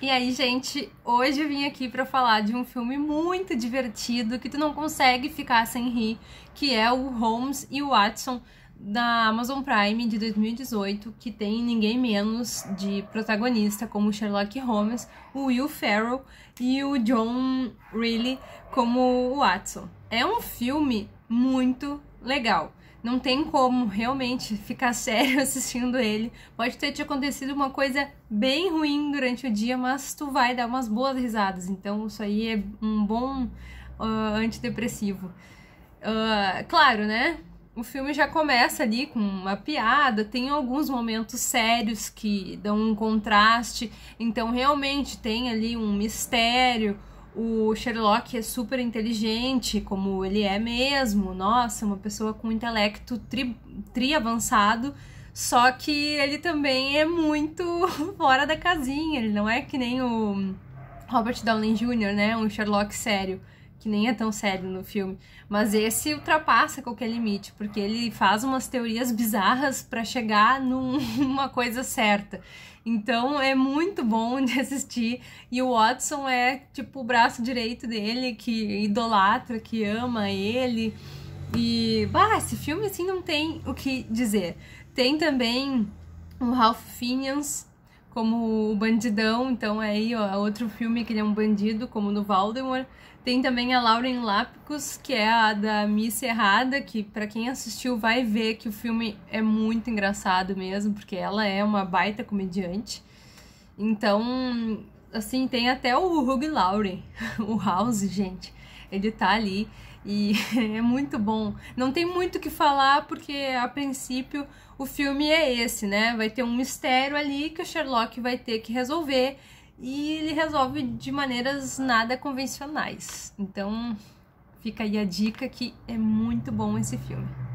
E aí, gente, hoje eu vim aqui para falar de um filme muito divertido que tu não consegue ficar sem rir, que é o Holmes e o Watson da Amazon Prime de 2018, que tem ninguém menos de protagonista como Sherlock Holmes, o Will Ferrell e o John Reilly como o Watson. É um filme muito legal não tem como realmente ficar sério assistindo ele. Pode ter te acontecido uma coisa bem ruim durante o dia, mas tu vai dar umas boas risadas. Então, isso aí é um bom uh, antidepressivo. Uh, claro, né? O filme já começa ali com uma piada, tem alguns momentos sérios que dão um contraste, então realmente tem ali um mistério, o Sherlock é super inteligente, como ele é mesmo, nossa, uma pessoa com um intelecto tri, tri avançado, só que ele também é muito fora da casinha, ele não é que nem o Robert Downey Jr., né? Um Sherlock sério que nem é tão sério no filme, mas esse ultrapassa qualquer limite, porque ele faz umas teorias bizarras para chegar numa coisa certa. Então é muito bom de assistir e o Watson é tipo o braço direito dele que idolatra, que ama ele. E, bah, esse filme assim não tem o que dizer. Tem também o Ralph Fiennes, como o Bandidão, então é aí ó, outro filme que ele é um bandido, como no Valdemar. Tem também a Lauren Lapkus, que é a da Miss Errada, que para quem assistiu vai ver que o filme é muito engraçado mesmo, porque ela é uma baita comediante. Então, assim, tem até o Hugh Laurie, o House, gente ele tá ali e é muito bom. Não tem muito o que falar porque a princípio o filme é esse, né? Vai ter um mistério ali que o Sherlock vai ter que resolver e ele resolve de maneiras nada convencionais. Então, fica aí a dica que é muito bom esse filme.